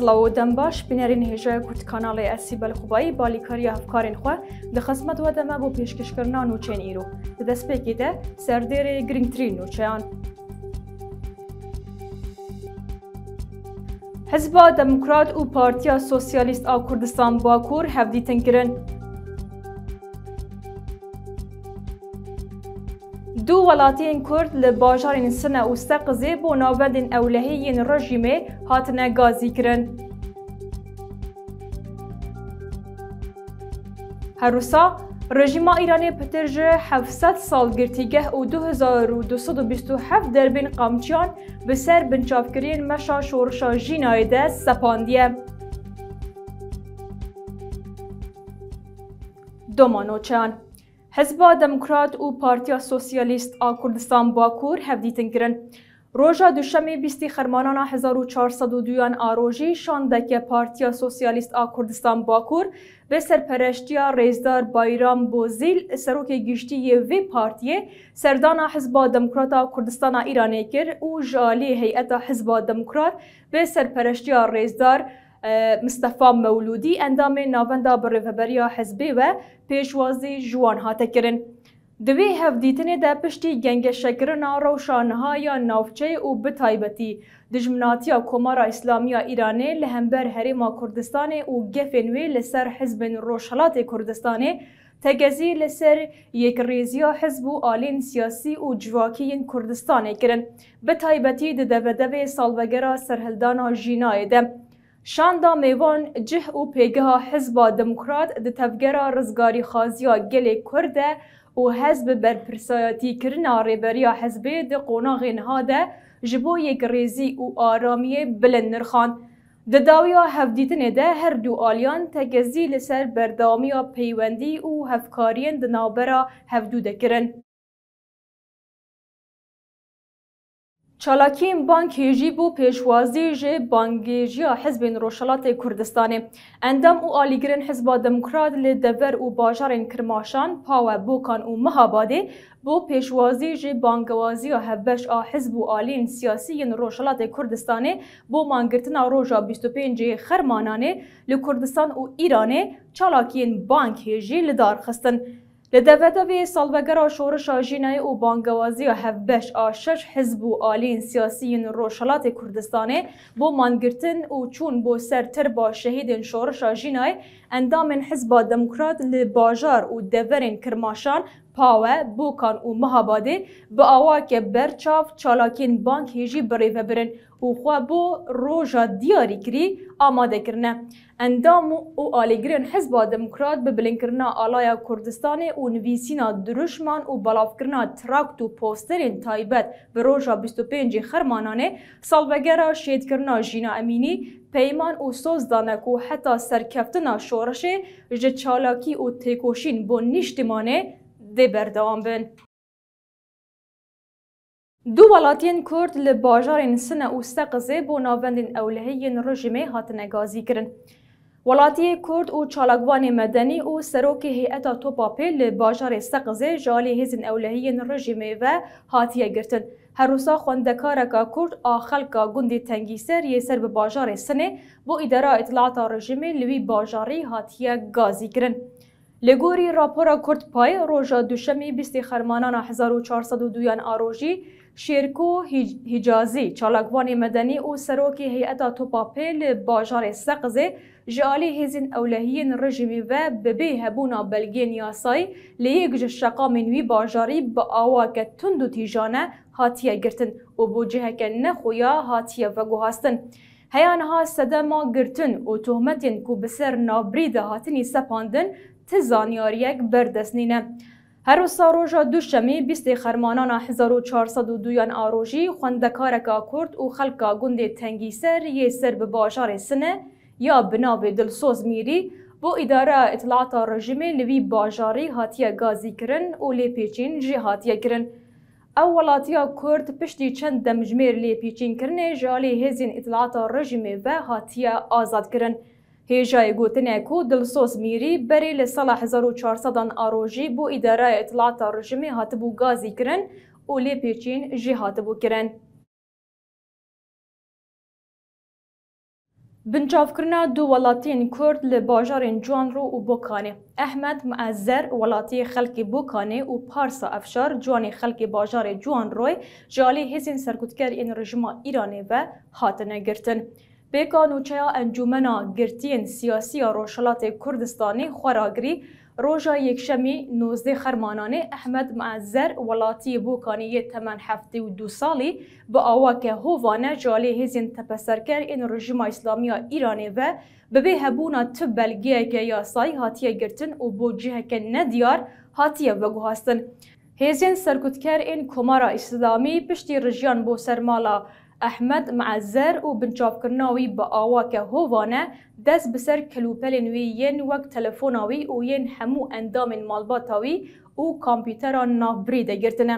سلااو دەم باش بینەرین هێژەیە کورت کانناڵی ئەسی بەلخوبایی بالیکاری هەفکارین خوا دەخزمەت وەدەمە بۆ پێشکەشکردنا نوچێن ئیرو دەستپێکی دە سەردێری گرنگترین نوچیان حزبا دموکرات û Partiya Sosyalîst a Kurdistan Bakur hevdîtin kirin. دو ولاتیên Kurd li bajarên Sina û Seqizê bo navbendên ewlehiyên rejîmê hatine gazî kirin. Herusa, rejîma Îranê pitir ji 700 sal girtîgeh û 2227 derbên qamçiyan bi ser binçavkiriyên meşa şorişa jînayê de sepandiye. Domanoçan Hizba Demokrat û Partiya Sosyalist a Kurdistan Bakur hevdîtin kirin. Roja duşemê bîstî xermanana 1402yan a rojî şandeke Partiya Sosyalîst a Kurdistan Bakur ve serpereştiya Rêzdar Bayram Bozil serokê giştiyê vê partiyê serdana Hizba Demokrat a Kurdistana Îranê kir û jalî heyeta Hizba Demokrat ve serpereştiya Rêzdar مصطفى مولودی اندام ناوندا برریوبریا حزبی و پیشوازی جوان هاته کرن. دوی هفدیتنه ده پشتی گنگ شکرنا روشانهای نافچه و بتایبتی دجمناتیا کمارا اسلامی ایرانی لهمبر هریما کردستان و گفنوی لسر حزب روشلات کردستانه تگزی لسر یک ریزیا حزب و آلین سیاسی و جواکیین کردستانه کرن. بتایبتی ده دوه دوه سالوگرا سرهلدانا جینای ده. Şanda Mêvan cih û pêgeha Hizba Demokrat di tevgera rizgarî xaziya gelê Kurd e û hez bi berpirsayatîkirina rêberiya hezbê di qonaxê niha de ji bo yekrêzî û aramiyê bilind nirxan. Di dawiya hevdîtinê de her du aliyan tekezî li ser berdamiya peywendî û hevkariyên di navbera hevdû de kirin. Çalakiyên bankê jî bû pêşwazî ji bangêjiya Hizbên Roşelatê Kurdistanê. Endam û alîgirên Hizba Demokrat li dever û bajarên Kirmaşan, Pawe, Bokan û Mihabadê بۆ پێشوازی ژێ بانگەوازیە هەبەش ئا حزب و ئالین سیاسیین ڕۆژەڵاتی کوردستانê بۆ مانگرتنا ڕۆژا 25 خەرمانانê li Kurdistan û Îranê çalakiyên bank hêjî li darxistin. لدەبەتە بێ ساڵبەگەرا شۆڕشا ژینای و بانگەوازی و هەبەش ئا شەش حزب و ئالین سیاسیین ڕۆژهڵاتی کوردستانê بۆ مانگرتن و چوون بۆ سەرتر با شەهیدên شۆڕشا ژینای ئەندامên حزبا دموکرات li bajar û deverên kirmaşan pawe, bokan û mihabadê bi awakê berçav çalakên bank hêjî birêve birin û xwe bo roja diyarî kirî ئامادەکردە ئەندام و ئالیگرن حزبا دموکرات ببلینکردنا ئالایا کوردستانی و نویسینا دروشمان و بەڵاوکردنا تراکت و پۆسترین تایبەت بە ڕۆژە 25 خەرمانانێ ساڵبەگەرە شێدکردنا ژینا ئەمینی پەیمان و سۆزدانەک و حتا سەرکەفتنا شۆڕشێ ژە چالاکی و تێکۆشین بۆ نیشتیمانێ دێ بەردەوام بن. دو وڵاتیان کورد لە باژارێن سنە و سەقزێ بۆ ناوەندین ئەولهەیەن ڕژمێ هاتنە گازی کرن. وڵاتیە کورد و چالاکبانی مەدەنی و سەرۆکی هیئەتا تۆپاپێ لە باژارێ سەقزێ ژالی هێزن ئەولهەیەن ڕژیمێڤە هاتیە گرتن. هەروسا خوندەکارەکە کورد ئاخەلکە گوندی تەنگی سەر یەسەر بە باژارێ سنێ بۆ ئیدارا ئەتلاتا ڕژیمێ لەوی باژاری هاتیە گازی کرن. لە گۆری راپۆرە کورد پای ڕۆژە دوشەمی بیستی خەرمانانە 1402 یان ئاڕۆژی، شیرکو هیجازی چالاکوان مدنی او سروکی هیئتا توپاپی ل باجار سقزه جالی هزین اولهیین رژیمی و ببی هبونا بلگین یاسایی لیگ جشقا منوی باجاری با آواک تند و تیجانه هاتیه گرتن و بو جهک نخویا هاتیه وگو هاستن هیانها سدما گرتن و تهمتین کو بسر نابری ده هاتنی سپاندن تزانیاریک بردسنینه. هر ساروژا دوشمی بیست خرمانان 1402 آروژی خوندکارکا کرد و خلکا گند تنگی سر یه سر به باجار سنه یا بناب دلسوز میری بو اداره اطلاعات رژیم لوی باجاری هاتیه گازی کرن و لیپیچین جی هاتیه کرن او ولاتیا کرد پشتی چند دمجمیر لیپیچین کرنه جالی هزین اطلاعات رژیم و هاتیه آزاد کرن. هێژای گوتنێک و دڵسۆز میری بەری لە ساڵ 1400 ئاڕۆژی بۆ ئیدارای ئەتلاتە ڕژمی هاتبوو گازی کرن و لێ پێچین ژی هاتبوو کرن. بنچافکردنا دوو وڵاتین کورد لە باژارên جوانڕۆ و بۆکانێ ئەحمد معەزەر وڵاتی خەلکی بۆکانێ و پارسا ئەفشار جوانی خەلکی باژارێ جوانڕۆی ژالی هێزین سەرکوتکەر ئێن ڕژما ئیرانێ بە هاتنەگرتن. پێکا نوچەیا ئەنجومەنا گرتیین سیاسیە ڕۆژهڵاتی کوردستانی خۆراگری ڕۆژە یەکشەمی نۆزدە خەرمانانێ ئەحمد معزەر وڵاتی بۆکانیە تەمەەن هەفتی و دو ساڵی بە ئاواکە هۆوانە جاالێ هێزین تەپەسەرکەر ئین ڕژیما ئیسلامیا ئیرانێڤە ببێ هەبوونا تب بەلگیەکە یاسای هاتیە گرتن و بۆ جیهەکە نەدیار هاتیە بەگوهاستن. هێزین سەرکوتکەر ئین کۆمارە ئیسلامی پشتی ڕژیان بۆ سەرماڵە ئەحمد معەزەر و بنچاوکردناوی بە ئاواکە هۆوانە دەست بەسەر کللوپەلێن وی یەن وەک تەلەفۆناوی و یەن هەموو ئەندامین مالباتاوی و کامپیوتەران نابری دەگرتنە.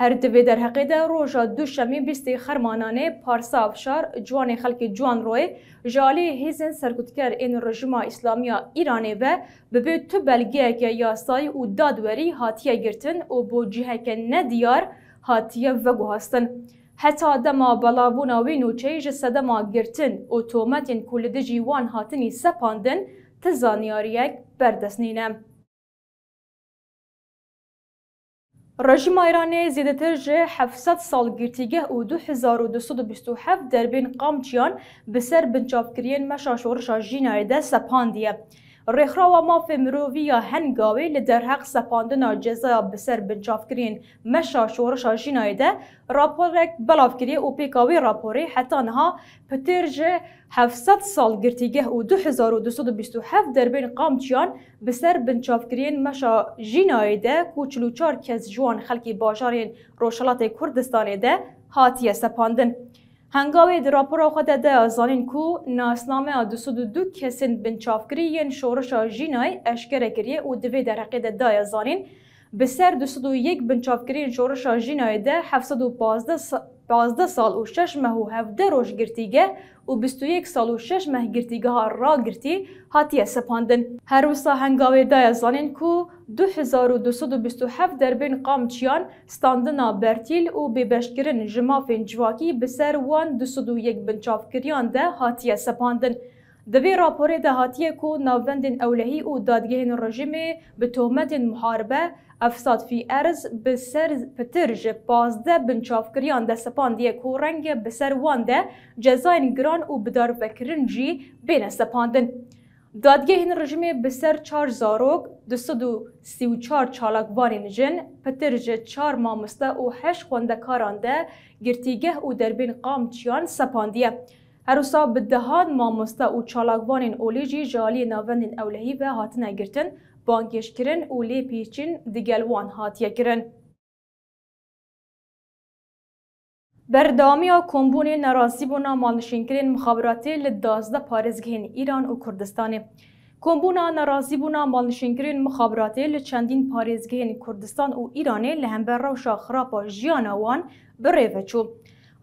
هەر دەبێ دەرهەقیدا ڕۆژە دوو شەمی بیستی خەرمانانێ پارسا ئافشار جوانی خەلکی جوان ڕۆی ژالی هێزن سەرکوتکەر ئێن ڕژما ئیسلامیا ئیرانێ بە ببێ تو بەلگەیەکە یاسایی و دادوەری هاتیە گرتن و بۆ جیهەکە نەدیار هاتیە وەگوهاستن. هەتا دەما بەڵاوبوونا وین و چێژە سەدەما گرتن و تۆمەتین کو لە دژی وان هاتنی سەپاندن تە زانیاریەک بەردەستنینە. رژیم ئایرانێ زیدەتر ji 700 سالگیرتیگە û 2027 derbên qamçiyan bi ser binçavkiriyên meşa şorişa jînayê de sepandiye. رێکخراوە مافێ مرۆڤە هەنگاوی لە دەرهەق سەپاندنا جێزا بەسەر بنچافکرین مەشا شۆڕشا ژینایدە راپۆرێک بەڵاوکرێ و پێکاوی راپۆری هەتانها پتێژێ 700 سال گرتیگەه و 2027 دەربێن قامچیان بسەر بنچافکرین مەشا ژینایدە کوچلوچار کەس جوان خەلکی باژارێن ڕۆژەڵاتی کوردستانێدە هاتیە سەپاندن. هنگاوی دراپور خود ده زانین کو ناسنامه 202 کسین بنچافکری ین شورشا جینای اشکره کریه و دوی درقی ده ده زانین بسر 201 بنچافکری ین شورشا جینای ده 715 12 سال و 6 مه و 17 روش گرتیگه و 21 سال و 6 مه گرتیگه ها را گرتی هاتیه سپاندن هر وسا هنگاوی دای زانین کو 2227 دربین قام چیان ستاندنا برتیل و ببشکرن جمافین جواکی بسر وان 201 بنچاف کریان ده هاتیه سپاندن دوی راپور دهاتی کو ناوند اولهی او دادگه رژیم به تهمت محاربه افساد فی ارز به سر پترج پازده بنچاف کریان ده سپاندیه کو رنگ به سر وانده جزاین گران او بدار وکرن جی بین سپاندن. دادگه این رژیم به سر چار زاروک دستدو سی و چار چالاک وانین جن پترج چار مامسته او هش خوندکاران ده گرتیگه او دربین قام چیان سپاندیه. هەروسا بدەهات مامۆستا û çalavanên olêjî jaliyê navendên ewlehî ve hatine girtin, bankêşkirin û lêpêçin digel wan hatiye kirin. Berdamiya kombûnê nerasîbûna malnişînkirên mixabiratê li dazda parêzgehên Îran û Kurdistanê. Kombûna nerasîbûna malnişînkirên mixabiratê li çendîn parêzgehên Kurdistan û Îranê li hember rewşa xirapa jiyana wan birêve çû.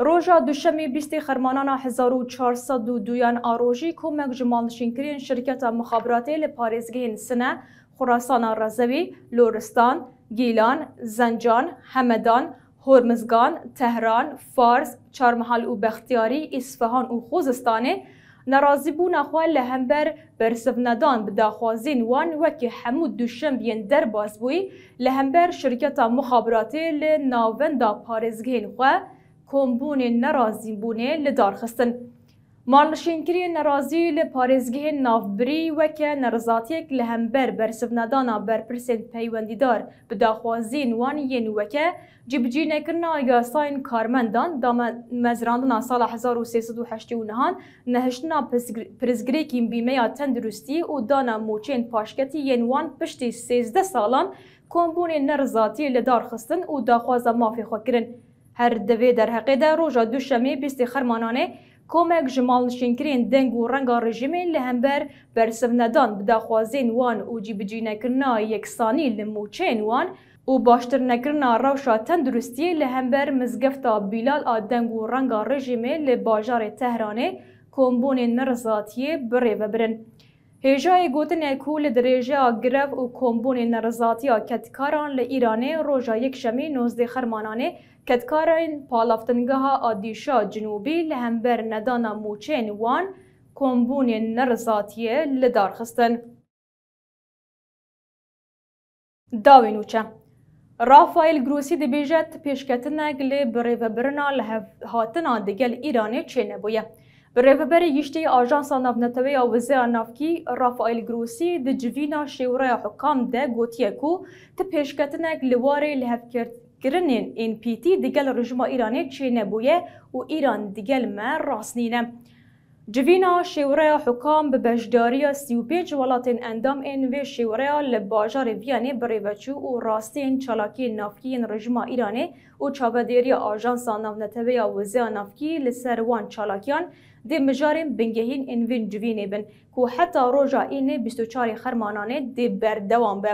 روژا دوشمی بیستی خرمانان 1402 یان آروژی کمک جمال شینکرین شرکت مخابراتی لپارزگین سنه خراسان رزوی، لورستان، گیلان، زنجان، همدان، هرمزگان، تهران، فارس، چارمحل و بختیاری، اصفهان و خوزستانه ناراضی بونا خو له همبر برسف ندان بداخوازین وان وکی همو دوشنبین در باز بوی له همبر شرکت مخابراتی لناوند پارزگین خو کۆمبوونێ نەڕازی بوونێ لە دارخستن. مالشینکری نەڕازی لە پارێزگەهێن ناوبری وەکە نەرزاتیەک لە هەمبەر بەرسڤنادانا بەرپرسێن پەیوەندیدار بداخوازیین وانی یێنوەکە جبجینەکردنا یاساین کارمەندان مەزراندنا ساڵ 1970هان نەهشتنا پرزگرێکی بیمەیە تەندروستی و دانا موچێن پاشکەتی یێنوان پشتی سێزدە ساڵان کۆمبوونی نەرزاتی لە دارخستن و داخوازە مافی خۆکردن. هر دوی در حقی در روژا دوشمی بیست خرمانانه کمک جمال شنکرین دنگ و رنگ رژیمین لهمبر برسوندان بداخوازین وان و جیبجی نکرنا یکسانی لموچین وان و باشتر نکرنا روشا تندرستی لهمبر مزگفتا بیلال آدنگ و رنگ رژیمین لباجار تهرانه کمبون نرزاتیه بره و برن. هێژایە گوتنێ کو لە درێژە گرف و کۆمبوونی نەرزاتیا کەتکاران لە ئیرانێ ڕۆژە یەکشەمی نۆزدە خەرمانانێ کەتکارین پاڵافتنگەها ئادیشا جنوبی لە هەمبەر نەدانا موچێن وان کۆمبوونی نەرزاتیە لە دارخستن. داوێن وچە. رافایل گروسی دەبێژێت پێشکەتنەک لێ بڕێڤەبرنا لە هاتنا دەگەل ئیرانێ چێنەبووە. Rêvebera yişteyê Ajansa Navnetewê a Wizê a Navkî Rafael Grosî di civîna şêwiraya hukam de gotiye ku ti pêşketinek li warê li hevkirinên NPT digel rejima Îranê çênebûye û Îran digel me rastnîne. Civîna şêwiraya hukam bi bejdariya sîûpêc welatên endam ên vê şêwiraya li bajarê Viyanê bi rêveçû û rastiyên çalakiyên navkiyên rejima Îranê û çavedêriya Ajansa Navnetewê ya Wizê a Navkî li ser wan çalakiyan د مجارن بنگهین انوین جوینه بن کو حتی روجا اینه 24 خرمانانه د بردوام به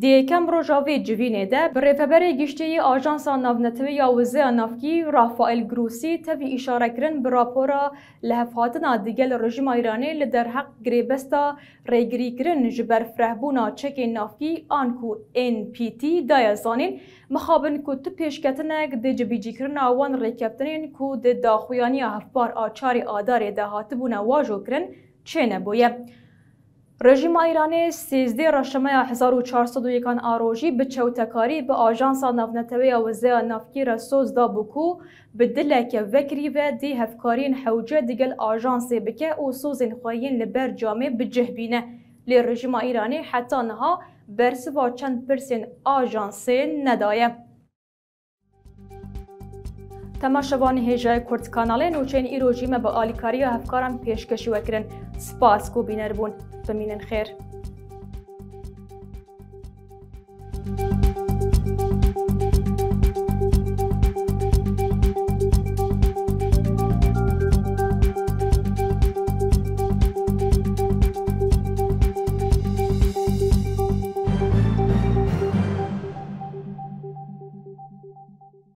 Di yekem roja vê civînê de bi rêveberê giştiyê Ajansa Navnetiviya Wizêya Navkî Rafael Grosî tevî îşarekirin bi rapora lehevhatina digel rejima Îranê li derheq girêbesta rêgirîkirin ji ber firehbûna çekên navkî an ku NPT daye zanîn mixabin ku tu pêşketinek dê cibîcîkirina wan rêkeftinên ku di daxuyaniya hevpar a çarê adarê de hatibûne wajokirin çêne bûye. رژیم ایرانی 13 رشمه 1401 آروژی به چوتکاری به آژانسا نفنتوی وزه نفکیر سوز دا بکو به دلک وکری و دی هفکارین حوجه دیگل آژانسی بکه و سوزین خویین لبر جامعه به جهبینه لی رژیم ایرانی حتی نها برسوا چند پرسین آژانسی ندایه. تماشاوان هجای کرد کانال نوچین ایروژیم به آلیکاری و هفکارم پیشکشی وکرن سپاس کو بینر بون تمينا الخير